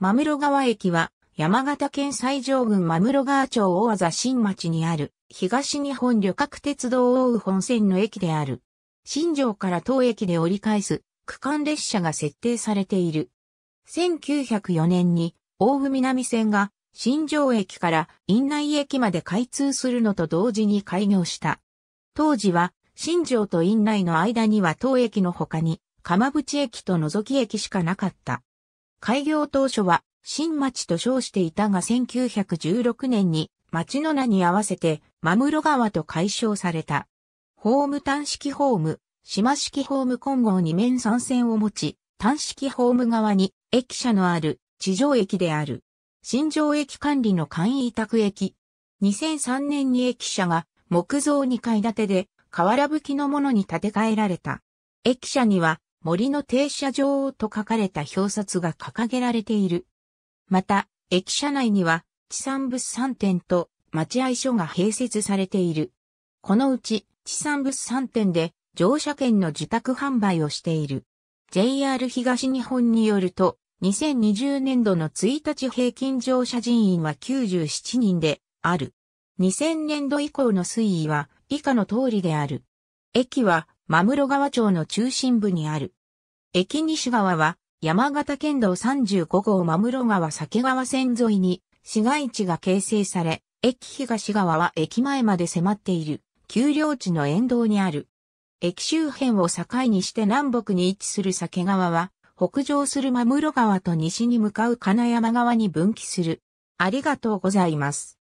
真室川駅は、山形県西条郡真室川町大和新町にある、東日本旅客鉄道大宇本線の駅である。新城から当駅で折り返す区間列車が設定されている。1904年に大府南線が新城駅から院内駅まで開通するのと同時に開業した。当時は新城と院内の間には当駅の他に、鎌淵駅と野崎駅しかなかった。開業当初は新町と称していたが1916年に町の名に合わせてマムロ川と解消された。ホーム単式ホーム、島式ホーム混合2面3線を持ち、単式ホーム側に駅舎のある地上駅である。新城駅管理の簡易委託駅。2003年に駅舎が木造2階建てで、瓦葺きのものに建て替えられた。駅舎には森の停車場と書かれた表札が掲げられている。また、駅舎内には、地産物産店と待合所が併設されている。このうち、地産物産店で乗車券の受託販売をしている。JR 東日本によると、2020年度の1日平均乗車人員は97人である。2000年度以降の推移は以下の通りである。駅は真室川町の中心部にある。駅西側は山形県道35号真室川酒川線沿いに市街地が形成され、駅東側は駅前まで迫っている丘陵地の沿道にある。駅周辺を境にして南北に位置する酒川は、北上する真室川と西に向かう金山川に分岐する。ありがとうございます。